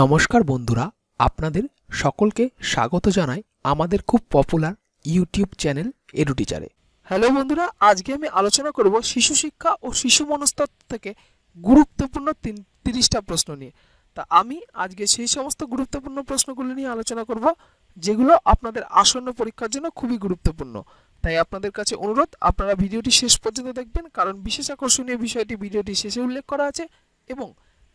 নমস্কার বন্ধুরা আপনাদের সকলকে স্বাগত জানাই আমাদের খুব পপুলার ইউটিউব চ্যানেল এডুটিচারে হ্যালো বন্ধুরা আজকে আমি আলোচনা করব শিশু শিক্ষা ও শিশু মনস্তত্ব থেকে গুরুত্বপূর্ণ তিন তিরিশটা প্রশ্ন নিয়ে তা আমি আজকে সেই সমস্ত গুরুত্বপূর্ণ প্রশ্নগুলো নিয়ে আলোচনা করব যেগুলো আপনাদের আসন্ন পরীক্ষার জন্য খুবই গুরুত্বপূর্ণ তাই আপনাদের কাছে অনুরোধ আপনারা ভিডিওটি শেষ পর্যন্ত দেখবেন কারণ বিশেষ আকর্ষণীয় বিষয়টি ভিডিওটি শেষে উল্লেখ করা আছে এবং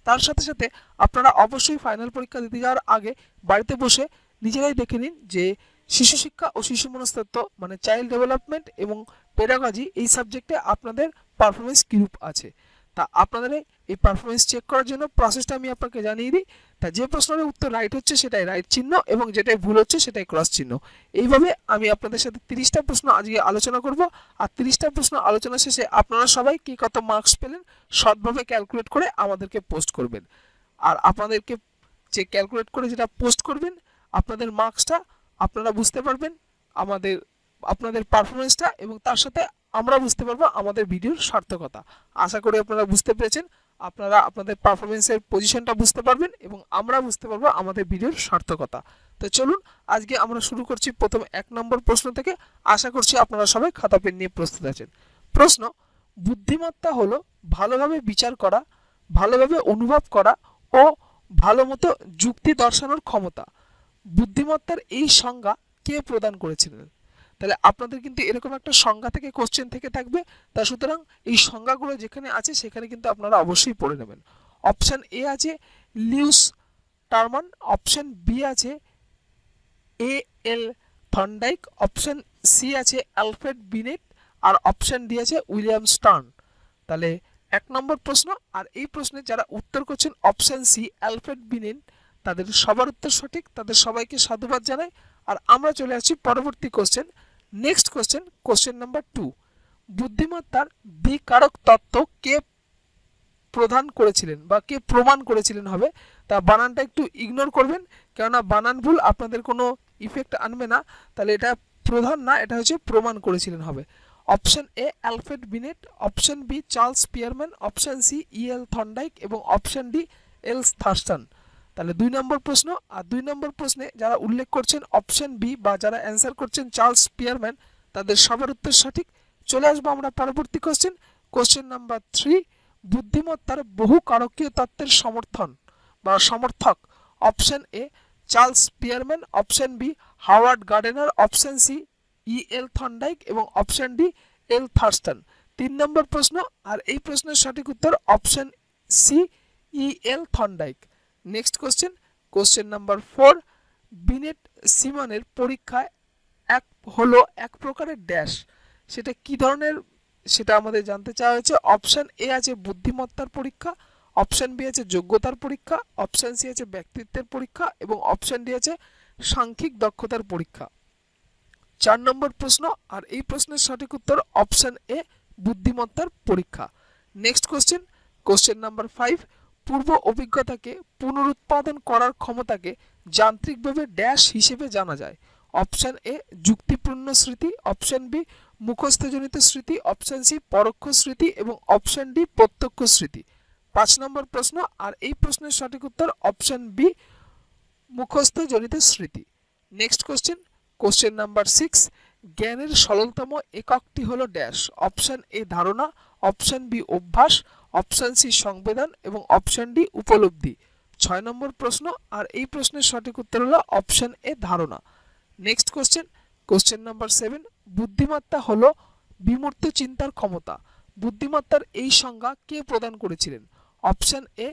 তার সাথে সাথে আপনারা অবশ্যই ফাইনাল পরীক্ষা দিতে যাওয়ার আগে বাড়িতে বসে নিজেরাই দেখে নিন যে শিশু শিক্ষা ও শিশু মনস্তত্ত্ব মানে চাইল্ড ডেভেলপমেন্ট এবং পেডাগজি এই সাবজেক্টে আপনাদের পারফরমেন্স কীরূপ আছে তা আপনাদের এই পারফরমেন্স চেক করার জন্য প্রসেসটা আমি আপনাকে জানিয়ে দিই তা যে প্রশ্নের উত্তর রাইট হচ্ছে সেটাই রাইট চিহ্ন এবং যেটাই ভুল হচ্ছে সেটাই ক্রস চিহ্ন এইভাবে আমি আপনাদের সাথে তিরিশটা প্রশ্ন আজকে আলোচনা করব আর তিরিশটা প্রশ্ন আলোচনা শেষে আপনারা সবাই কি কত মার্কস পেলেন সৎভাবে ক্যালকুলেট করে আমাদেরকে পোস্ট করবেন আর আপনাদেরকে যে ক্যালকুলেট করে যেটা পোস্ট করবেন আপনাদের মার্কসটা আপনারা বুঝতে পারবেন আমাদের আপনাদের পারফরমেন্সটা এবং তার সাথে আমরা বুঝতে পারবো আমাদের ভিডিওর সার্থকতা আশা করি আপনারা বুঝতে পেরেছেন আপনারা আপনাদের পারফরমেন্সের পজিশনটা বুঝতে পারবেন এবং আমরা বুঝতে পারবো আমাদের ভিডিওর সার্থকতা তো চলুন আজকে আমরা শুরু করছি প্রথম এক নম্বর প্রশ্ন থেকে আশা করছি আপনারা সবাই খাতা পেন নিয়ে প্রস্তুত আছেন প্রশ্ন বুদ্ধিমত্তা হলো ভালোভাবে বিচার করা ভালোভাবে অনুভব করা ও ভালো মতো যুক্তি দর্শানোর ক্ষমতা বুদ্ধিমত্তার এই সংজ্ঞা কে প্রদান করেছিলেন তাহলে আপনাদের কিন্তু এরকম একটা সংজ্ঞা থেকে কোশ্চেন থেকে থাকবে তা সুতরাং এই সংজ্ঞাগুলো যেখানে আছে সেখানে কিন্তু আপনারা অবশ্যই পড়ে নেবেন অপশান এ আছে লিউস টার্মান অপশান বি আছে E L Thorndike option C আছে অ্যালফ্রেড বিনেট আর অপশান ডি আছে উইলিয়াম স্টার্ন তাহলে এক নম্বর প্রশ্ন আর এই প্রশ্নে যারা উত্তর করছেন অপশান সি অ্যালফ্রেড বিনেন তাদের সবার উত্তর সঠিক তাদের সবাইকে সাধুবাদ জানাই আর আমরা চলে আসছি পরবর্তী question next question question number two বুদ্ধিমত্তার বিকারক তত্ত্ব কে প্রধান করেছিলেন বা কে প্রমাণ করেছিলেন হবে তা বানানটা একটু ইগনোর করবেন কেননা বানান ভুল আপনাদের কোনো ইফেক্ট আনবে না তাহলে এটা প্রধান না এটা হচ্ছে প্রমাণ করেছিলেন হবে option A Alfred Binet option B Charles Spearman option C E L Thorndike এবং অপশন ডি এলস থার্স্টান তাহলে দুই নম্বর প্রশ্ন আর দুই নম্বর প্রশ্নে যারা উল্লেখ করছেন অপশন বি বা যারা অ্যান্সার করছেন চার্লস পিয়ারম্যান তাদের সবার উত্তর সঠিক চলে আসবো আমরা পরবর্তী কোশ্চেন কোশ্চেন নাম্বার থ্রি বুদ্ধিমত্তার বহু কারকীয় তত্ত্বের সমর্থন বা সমর্থক option A Charles Spearman option B Howard Gardner option C E L Thorndike এবং অপশন ডি এল থার্স্টন তিন নম্বর প্রশ্ন আর এই প্রশ্নের সঠিক উত্তর option C E L Thorndike next question question number four Binet সিমানের পরীক্ষায় এক হলো এক প্রকারের ড্যাশ সেটা কি ধরনের সেটা আমাদের জানতে চাওয়া হয়েছে অপশান এ আছে বুদ্ধিমত্তার পরীক্ষা অপশান বি আছে যোগ্যতার পরীক্ষা অপশান সি আছে ব্যক্তিত্বের পরীক্ষা এবং অপশান ডি আছে সাংখ্যিক দক্ষতার পরীক্ষা চার নম্বর প্রশ্ন আর এই প্রশ্নের সঠিক উত্তর অপশান এ বুদ্ধিমত্তার পরীক্ষা next question question number five পূর্ব অভিজ্ঞতাকে পুনরুৎপাদন করার ক্ষমতাকে যান্ত্রিকভাবে ড্যাশ হিসেবে জানা যায় অপশান এ যুক্তিপূর্ণ স্মৃতি অপশান বি মুখস্থজনিত স্মৃতি অপশান সি পরোক্ষ স্মৃতি এবং অপশান ডি প্রত্যক্ষ স্মৃতি পাঁচ নম্বর প্রশ্ন আর এই প্রশ্নের সঠিক উত্তর অপশান বি মুখস্থজনিত স্মৃতি next question question number six জ্ঞানের সরলতম এককটি হলো ড্যাশ অপশান এ ধারণা অপশান বি অভ্যাস অপশান সি সংবিধান এবং অপশান ডি উপলব্ধি ছয় নম্বর প্রশ্ন আর এই প্রশ্নের সঠিক উত্তর হলো অপশান এ ধারণা next question question number seven বুদ্ধিমত্তা হলো বিমূর্ত চিন্তার ক্ষমতা বুদ্ধিমত্তার এই সংজ্ঞা কে প্রদান করেছিলেন option A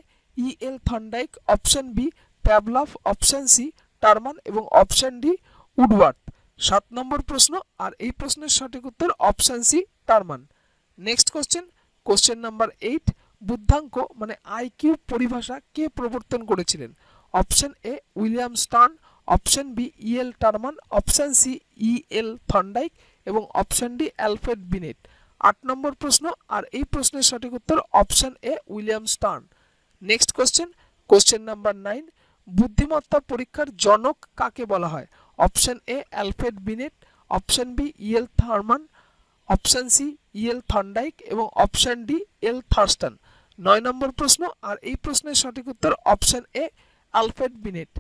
E L Thorndike option B Pavlov option C Terman এবং অপশান ডি উডওয়ার্থ সাত নম্বর প্রশ্ন আর এই প্রশ্নের সঠিক উত্তর option C Terman next question question number eight বুদ্ধাঙ্ক মানে আইকিউ পরিভাষা কে প্রবর্তন করেছিলেন option A William Stern option B E L Terman option C E L Thorndike এবং অপশন ডি অ্যালফ্রেড বিনেট আট নম্বর প্রশ্ন আর এই প্রশ্নের সঠিক উত্তর option A William Stern next question question number nine বুদ্ধিমত্তা পরীক্ষার জনক কাকে বলা হয় option A Alfred Binet option B E L Terman option C E L Thorndike এবং অপশান ডি এল থার্স্টান নয় নম্বর প্রশ্ন আর এই প্রশ্নের সঠিক উত্তর option A Alfred Binet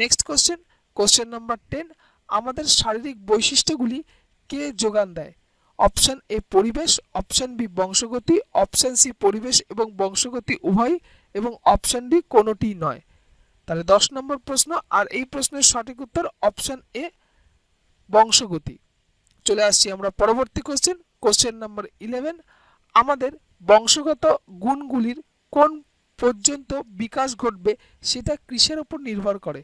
next question question number ten আমাদের শারীরিক বৈশিষ্ট্যগুলি কে যোগান দেয় অপশান এ পরিবেশ অপশান বি বংশগতি অপশান সি পরিবেশ এবং বংশগতি উভয় এবং অপশান ডি কোনোটি নয় তাহলে দশ নম্বর প্রশ্ন আর এই প্রশ্নের সঠিক উত্তর অপশান এ বংশগতি চলে আসছি আমরা পরবর্তী কোশ্চেন কোশ্চেন নাম্বার ইলেভেন আমাদের বংশগত গুণগুলির কোন পর্যন্ত বিকাশ ঘটবে সেটা কৃষের ওপর নির্ভর করে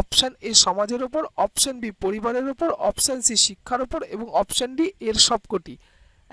অপশান এ সমাজের ওপর অপশান বি পরিবারের ওপর অপশান সি শিক্ষার ওপর এবং অপশান ডি এর সবকটি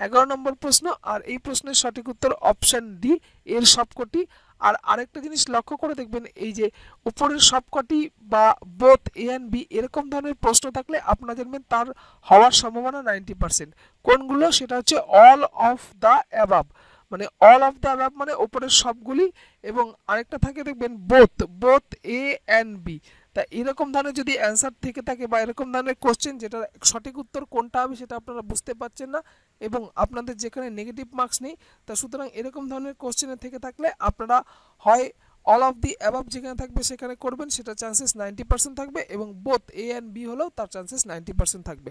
এগারো নম্বর প্রশ্ন আর এই প্রশ্নের সঠিক উত্তর অপশান ডি এর সবকটি আর আরেকটা জিনিস লক্ষ্য করে দেখবেন এই যে উপরের সবকটি বা বোথ এ অ্যান্ড বি এরকম ধরনের প্রশ্ন থাকলে আপনারা জানবেন তার হওয়ার সম্ভাবনা নাইনটি পার্সেন্ট কোনগুলো সেটা হচ্ছে অল অফ দ্য অ্যাবাব মানে অল অফ দ্য অ্যাবাব মানে উপরের সবগুলি এবং আরেকটা থাকে দেখবেন both both A and B তা এরকম ধরনের যদি অ্যান্সার থেকে থাকে বা এরকম ধরনের কোশ্চেন যেটা সঠিক উত্তর কোনটা হবে সেটা আপনারা বুঝতে পারছেন না এবং আপনাদের যেখানে নেগেটিভ মার্কস নেই তা সুতরাং এরকম ধরনের কোশ্চেনে থেকে থাকলে আপনারা হয় অল অফ দি অ্যাবাব যেখানে থাকবে সেখানে করবেন সেটা চান্সেস নাইনটি পার্সেন্ট থাকবে এবং বোথ এ অ্যান্ড বি হলেও তার চান্সেস নাইনটি পার্সেন্ট থাকবে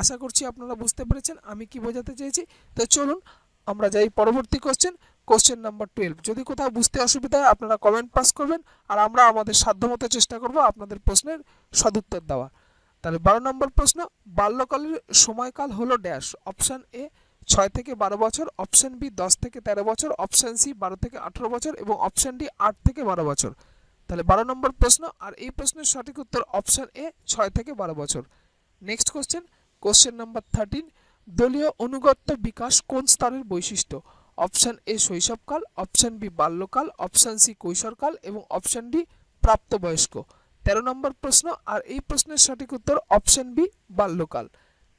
আশা করছি আপনারা বুঝতে পেরেছেন আমি কি বোঝাতে চেয়েছি তো চলুন আমরা যাই পরবর্তী কোশ্চেন কোশ্চেন নাম্বার টুয়েলভ যদি কোথাও বুঝতে অসুবিধা হয় আপনারা কমেন্ট পাস করবেন আর আমরা আমাদের সাধ্যমতো চেষ্টা করব আপনাদের প্রশ্নের সদুত্তর দেওয়ার তাহলে বারো নম্বর প্রশ্ন বাল্যকালের সময়কাল হলো ড্যাশ অপশান এ ছয় থেকে বারো বছর অপশান বি দশ থেকে তেরো বছর অপশান সি বারো থেকে আঠেরো বছর এবং অপশান ডি আট থেকে বারো বছর তাহলে বারো নম্বর প্রশ্ন আর এই প্রশ্নের সঠিক উত্তর অপশান এ ছয় থেকে বারো বছর next question question number thirteen দলীয় অনুগত্য বিকাশ কোন স্তরের বৈশিষ্ট্য অপশান এ শৈশবকাল অপশান বি বাল্যকাল অপশান সি কৈশোরকাল এবং অপশান ডি প্রাপ্তবয়স্ক তেরো নম্বর প্রশ্ন আর এই প্রশ্নের সঠিক উত্তর অপশান বি বাল্যকাল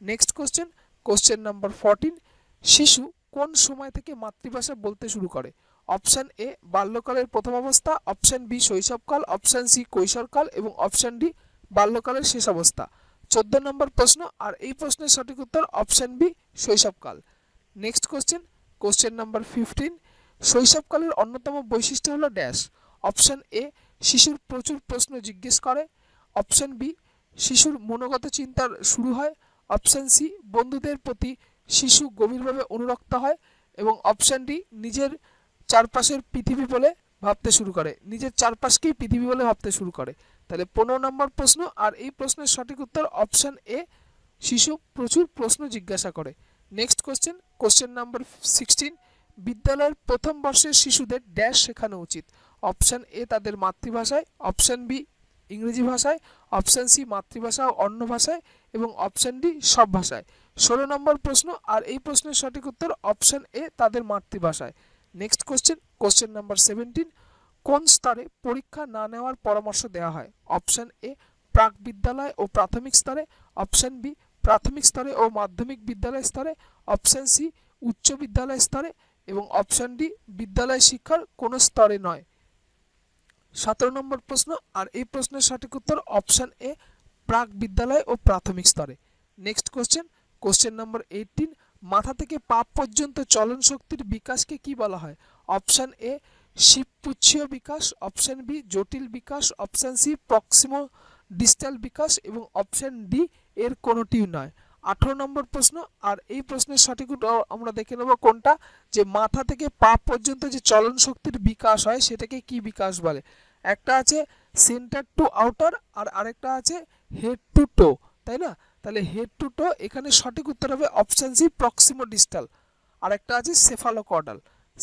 next question question number fourteen শিশু কোন সময় থেকে মাতৃভাষা বলতে শুরু করে অপশান এ বাল্যকালের প্রথম অবস্থা অপশান বি শৈশবকাল অপশান সি কৈশোরকাল এবং অপশান ডি বাল্যকালের শেষ অবস্থা চোদ্দ নম্বর প্রশ্ন আর এই প্রশ্নের সঠিক উত্তর অপশান বি শৈশবকাল next question question number fifteen শৈশবকালের অন্যতম বৈশিষ্ট্য হলো ড্যাশ অপশান এ শিশুর প্রচুর প্রশ্ন জিজ্ঞেস করে অপশান বি শিশুর মনোগত চিন্তার শুরু হয় অপশান সি বন্ধুদের প্রতি শিশু গভীরভাবে অনুরক্ত হয় এবং অপশান ডি নিজের চারপাশের পৃথিবী বলে ভাবতে শুরু করে নিজের চারপাশকেই পৃথিবী বলে ভাবতে শুরু করে তাহলে পনেরো নম্বর প্রশ্ন আর এই প্রশ্নের সঠিক উত্তর অপশান এ শিশু প্রচুর প্রশ্ন জিজ্ঞাসা করে next question question number sixteen বিদ্যালয়ের প্রথম বর্ষের শিশুদের ড্যাশ শেখানো উচিত অপশান এ তাদের মাতৃভাষায় অপশান বি ইংরেজি ভাষায় অপশান সি মাতৃভাষা ও অন্য ভাষায় এবং অপশান ডি সব ভাষায় ষোলো নম্বর প্রশ্ন আর এই প্রশ্নের সঠিক উত্তর অপশান এ তাদের মাতৃভাষায় next question question number seventeen কোন স্তরে পরীক্ষা না নেওয়ার পরামর্শ দেওয়া হয় অপশান এ প্রাক বিদ্যালয় ও প্রাথমিক স্তরে অপশান বি প্রাথমিক স্তরে ও মাধ্যমিক বিদ্যালয় স্তরে অপশান সি উচ্চ বিদ্যালয় স্তরে এবং অপশান ডি বিদ্যালয় শিক্ষার কোনো স্তরে নয় সতেরো নম্বর প্রশ্ন আর এই প্রশ্নের সঠিক উত্তর অপশান এ প্রাক বিদ্যালয় ও প্রাথমিক স্তরে next question question number eighteen মাথা থেকে পাপ পর্যন্ত চলন শক্তির বিকাশকে কি বলা হয় অপশান এ শিবপুচ্ছীয় বিকাশ অপশান বি জটিল বিকাশ অপশান সি প্রক্সিমো ডিজিটাল বিকাশ এবং অপশান ডি এর কোনোটিও নয় আঠেরো নম্বর প্রশ্ন আর এই প্রশ্নের সঠিক আমরা দেখে নেব কোনটা যে মাথা থেকে পা পর্যন্ত যে চলন শক্তির বিকাশ হয় সেটাকে কি বিকাশ বলে একটা আছে সেন্টার টু আউটার আর আরেকটা আছে হেড টু টো তাই না তাহলে হেড টু টো এখানে সঠিক উত্তর হবে অপশান সি প্রক্সিমো ডিজিটাল আর একটা আছে সেফালো কডাল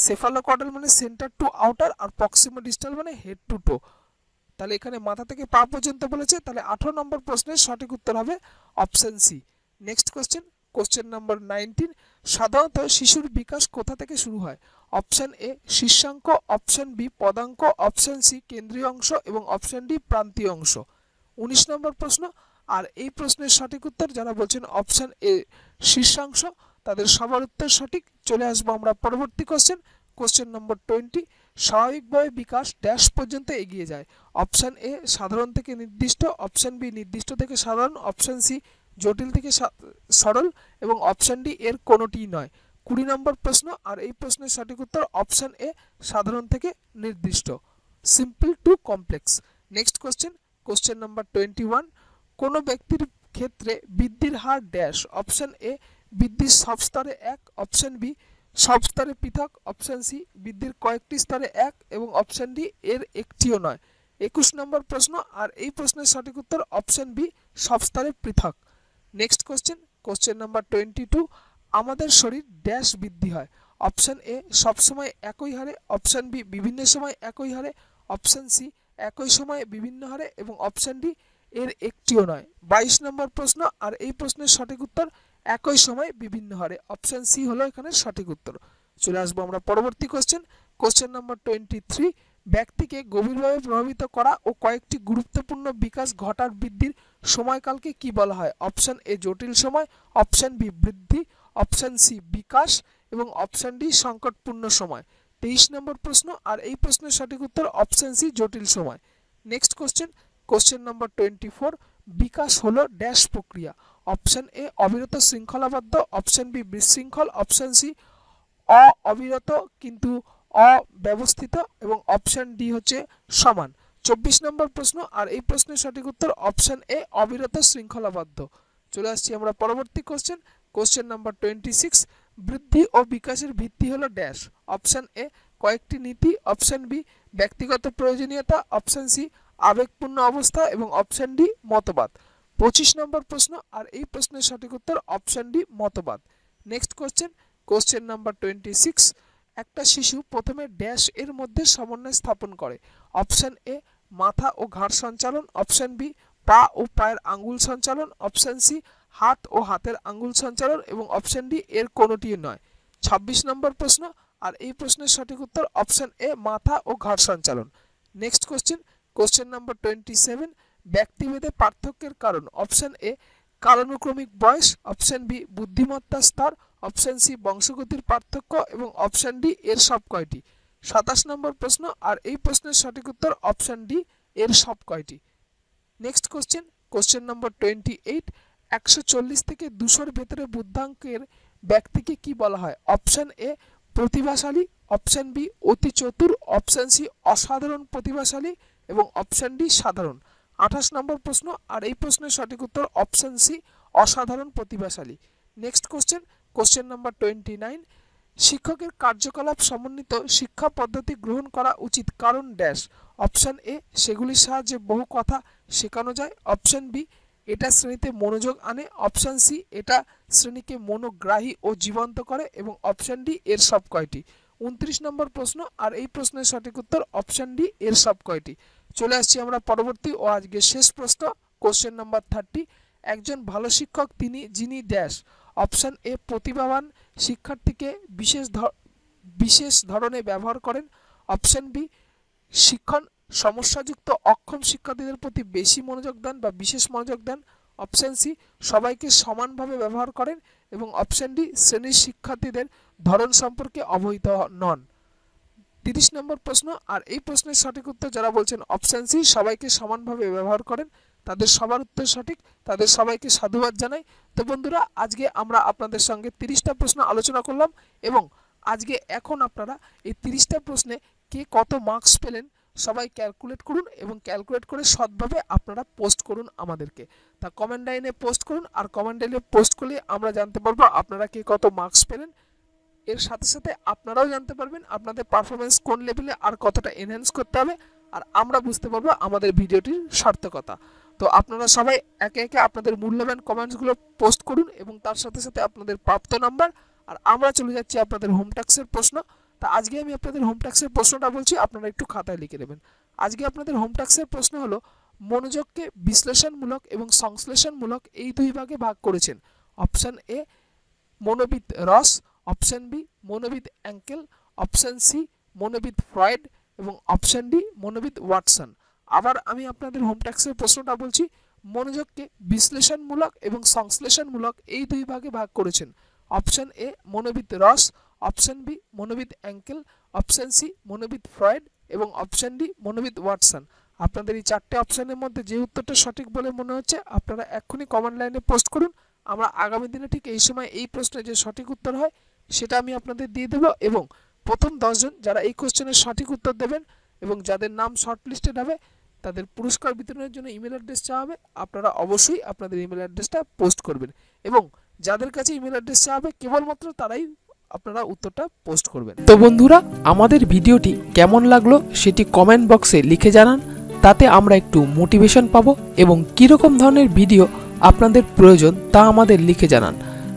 সেফালো কডাল মানে সেন্টার টু আউটার আর প্রক্সিমো ডিস্টাল মানে হেড টু টো তাহলে এখানে মাথা থেকে পা পর্যন্ত বলেছে তাহলে আঠারো নম্বর প্রশ্নের সঠিক উত্তর হবে option C next question question number nineteen সাধারণত শিশুর বিকাশ কোথা থেকে শুরু হয় অপশান এ শীর্ষাঙ্ক অপশন বি পদাঙ্ক অপশন সি কেন্দ্রীয় অংশ এবং অপশন ডি প্রান্তীয় অংশ উনিশ নম্বর প্রশ্ন আর এই প্রশ্নের সঠিক উত্তর যারা বলছেন অপশান এ শীর্ষাংশ তাদের সবার উত্তর সঠিক চলে আসবো আমরা পরবর্তী কোশ্চেন কোশ্চেন নম্বর টোয়েন্টি স্বাভাবিকভাবে বিকাশ ড্যাশ পর্যন্ত এগিয়ে যায় অপশান এ সাধারণ থেকে নির্দিষ্ট অপশান বি নির্দিষ্ট থেকে সাধারণ অপশান সি জটিল থেকে সরল এবং অপশান ডি এর কোনোটিই নয় কুড়ি নম্বর প্রশ্ন আর এই প্রশ্নের সঠিক উত্তর অপশান এ সাধারণ থেকে নির্দিষ্ট simple to complex next question question number twenty one কোনো ব্যক্তির ক্ষেত্রে বৃদ্ধির হার ড্যাশ অপশান এ বৃদ্ধির সব স্তরে এক অপশান বি সব স্তরে পৃথক অপশন সি বৃদ্ধির কয়েকটি স্তরে এক এবং অপশান ডি এর একটিও নয় একুশ নম্বর প্রশ্ন আর এই প্রশ্নের সঠিক উত্তর অপশন বি সব স্তরে পৃথক next question question number twenty two আমাদের শরীর ড্যাশ বৃদ্ধি হয় অপশান এ সবসময় একই হারে অপশান বি বিভিন্ন সময় একই হারে অপশন সি একই সময়ে বিভিন্ন হারে এবং অপশান ডি এর একটিও নয় বাইশ নম্বর প্রশ্ন আর এই প্রশ্নের সঠিক উত্তর একই সময় বিভিন্ন হারে অপশান সি হলো এখানে সঠিক উত্তর চলে আসবো আমরা পরবর্তী question question number twenty three ব্যক্তিকে গভীরভাবে প্রভাবিত করা ও কয়েকটি গুরুত্বপূর্ণ বিকাশ ঘটার বৃদ্ধির সময়কালকে কি বলা হয় অপশান এ জটিল সময় অপশান বি বৃদ্ধি অপশান সি বিকাশ এবং অপশান ডি সংকটপূর্ণ সময় তেইশ নম্বর প্রশ্ন আর এই প্রশ্নের সঠিক উত্তর অপশান সি জটিল সময় next question question number twenty four বিকাশ হলো ড্যাশ প্রক্রিয়া অপশন এ অবিরত শৃঙ্খলাবদ্ধ অপশন বি বিশৃঙ্খল অপশন সি অবিরত কিন্তু অব্যবস্থিত এবং অপশন ডি হচ্ছে সমান চব্বিশ নম্বর প্রশ্ন আর এই প্রশ্নের সঠিক উত্তর অপশন এ অবিরত শৃঙ্খলাবদ্ধ চলে আসছি আমরা পরবর্তী question question number twenty six বৃদ্ধি ও বিকাশের ভিত্তি হলো ড্যাশ অপশন এ কয়েকটি নীতি অপশন বি ব্যক্তিগত প্রয়োজনীয়তা অপশন সি আবেগপূর্ণ অবস্থা এবং অপশন ডি মতবাদ পঁচিশ নম্বর প্রশ্ন আর এই প্রশ্নের সঠিক উত্তর অপশন ডি মতবাদ next question question number twenty six একটা শিশু প্রথমে ড্যাশ এর মধ্যে সমন্বয় স্থাপন করে অপশন এ মাথা ও ঘাড় সঞ্চালন অপশন বি পা ও পায়ের আঙ্গুল সঞ্চালন অপশন সি হাত ও হাতের আঙ্গুল সঞ্চালন এবং অপশন ডি এর কোনোটি নয় ছাব্বিশ নম্বর প্রশ্ন আর এই প্রশ্নের সঠিক উত্তর অপশান এ মাথা ও ঘাড় সঞ্চালন next question question number twenty seven ব্যক্তিভেদে পার্থক্যের কারণ অপশন এ কালানুক্রমিক বয়স অপশন বি বুদ্ধিমত্তা স্তর অপশন সি বংশগতির পার্থক্য এবং অপশন ডি এর সব কয়টি সাতাশ নম্বর প্রশ্ন আর এই প্রশ্নের সঠিক উত্তর অপশন ডি এর সব কয়টি next question question number twenty eight একশো চল্লিশ থেকে দুশোর ভেতরে বুদ্ধাঙ্কের ব্যক্তিকে কি বলা হয় অপশন এ প্রতিভাশালী অপশন বি অতি চতুর অপশন সি অসাধারণ প্রতিভাশালী এবং অপশন ডি সাধারণ আঠাশ নম্বর প্রশ্ন আর এই প্রশ্নের সঠিক উত্তর অপশান সি অসাধারণ প্রতিভাশালী next question question number twenty nine শিক্ষকের কার্যকলাপ সমন্বিত শিক্ষা পদ্ধতি গ্রহণ করা উচিত কারণ ড্যাশ অপশান এ সেগুলির সাহায্যে বহু কথা শেখানো যায় অপশান বি এটা শ্রেণীতে মনোযোগ আনে অপশান সি এটা শ্রেণীকে মনোগ্রাহী ও জীবন্ত করে এবং অপশান ডি এর সব কয়টি উনত্রিশ নম্বর প্রশ্ন আর এই প্রশ্নের সঠিক উত্তর অপশান ডি এর সব কয়টি চলে আসছি আমরা পরবর্তী ও আজকে শেষ প্রশ্ন কোশ্চেন নাম্বার থার্টি একজন ভালো শিক্ষক তিনি যিনি ড্যাশ অপশান এ প্রতিভাবান শিক্ষার্থীকে বিশেষ বিশেষ ধরনে ব্যবহার করেন অপশান বি শিক্ষণ সমস্যাযুক্ত অক্ষম শিক্ষার্থীদের প্রতি বেশি মনোযোগ দেন বা বিশেষ মনোযোগ দেন অপশান সি সবাইকে সমানভাবে ব্যবহার করেন এবং অপশান ডি শ্রেণীর শিক্ষার্থীদের ধরন সম্পর্কে অবহিত নন তিরিশ নম্বর প্রশ্ন আর এই প্রশ্নের সঠিক উত্তর যারা বলছেন অপশান সি সবাইকে সমানভাবে ব্যবহার করেন তাদের সবার উত্তর সঠিক তাদের সবাইকে সাধুবাদ জানাই তো বন্ধুরা আজকে আমরা আপনাদের সঙ্গে তিরিশটা প্রশ্ন আলোচনা করলাম এবং আজকে এখন আপনারা এই তিরিশটা প্রশ্নে কে কত মার্কস পেলেন সবাই ক্যালকুলেট করুন এবং ক্যালকুলেট করে সৎভাবে আপনারা পোস্ট করুন আমাদেরকে তা কমেন্ট লাইনে পোস্ট করুন আর কমেন্ট লাইনে পোস্ট করলে আমরা জানতে পারবো আপনারা কে কত মার্কস পেলেন এর সাথে সাথে আপনারাও জানতে পারবেন আপনাদের পারফরমেন্স কোন লেভেলে আর কতটা এনহ্যান্স করতে হবে আর আমরা বুঝতে পারবো আমাদের ভিডিওটির সার্থকতা তো আপনারা সবাই একে একে আপনাদের মূল্যবান কমেন্টসগুলো পোস্ট করুন এবং তার সাথে সাথে আপনাদের প্রাপ্ত নাম্বার আর আমরা চলে যাচ্ছি আপনাদের হোম ট্যাক্সের প্রশ্ন তা আজকে আমি আপনাদের হোম ট্যাক্সের প্রশ্নটা বলছি আপনারা একটু খাতায় লিখে নেবেন আজকে আপনাদের হোম ট্যাক্সের প্রশ্ন হলো মনোযোগকে বিশ্লেষণমূলক এবং সংশ্লেষণমূলক এই দুই ভাগে ভাগ করেছেন অপশান এ মনোবিদ রস অপশান বি মনোবিদ অ্যাঙ্কেল অপশান সি মনোবিদ ফ্রয়েড এবং অপশান ডি মনোবিদ ওয়াটসন আবার আমি আপনাদের হোম ট্যাক্সের প্রশ্নটা বলছি মনোযোগকে বিশ্লেষণমূলক এবং সংশ্লেষণমূলক এই দুই ভাগে ভাগ করেছেন অপশান এ মনোবিদ রস অপশান বি মনোবিদ অ্যাঙ্কেল অপশান সি মনোবিদ ফ্রয়েড এবং অপশান ডি মনোবিদ ওয়াটসন আপনাদের এই চারটে অপশানের মধ্যে যে উত্তরটা সঠিক বলে মনে হচ্ছে আপনারা এক্ষুনি কমেন্ট লাইনে পোস্ট করুন আমরা আগামী দিনে ঠিক এই সময় এই প্রশ্নে যে সঠিক উত্তর হয় সেটা আমি আপনাদের দিয়ে দেব এবং প্রথম দশজন যারা এই কোশ্চেনের সঠিক উত্তর দেবেন এবং যাদের নাম শর্টলিস্টেড হবে তাদের পুরস্কার বিতরণের জন্য ইমেল অ্যাড্রেস চাওয়া হবে আপনারা অবশ্যই আপনাদের ইমেল অ্যাড্রেসটা পোস্ট করবেন এবং যাদের কাছে ইমেল অ্যাড্রেস চাওয়া হবে কেবলমাত্র তারাই আপনারা উত্তরটা পোস্ট করবেন তো বন্ধুরা আমাদের ভিডিওটি কেমন লাগলো সেটি কমেন্ট বক্সে লিখে জানান তাতে আমরা একটু মোটিভেশন পাবো এবং কীরকম ধরনের ভিডিও আপনাদের প্রয়োজন তা আমাদের লিখে জানান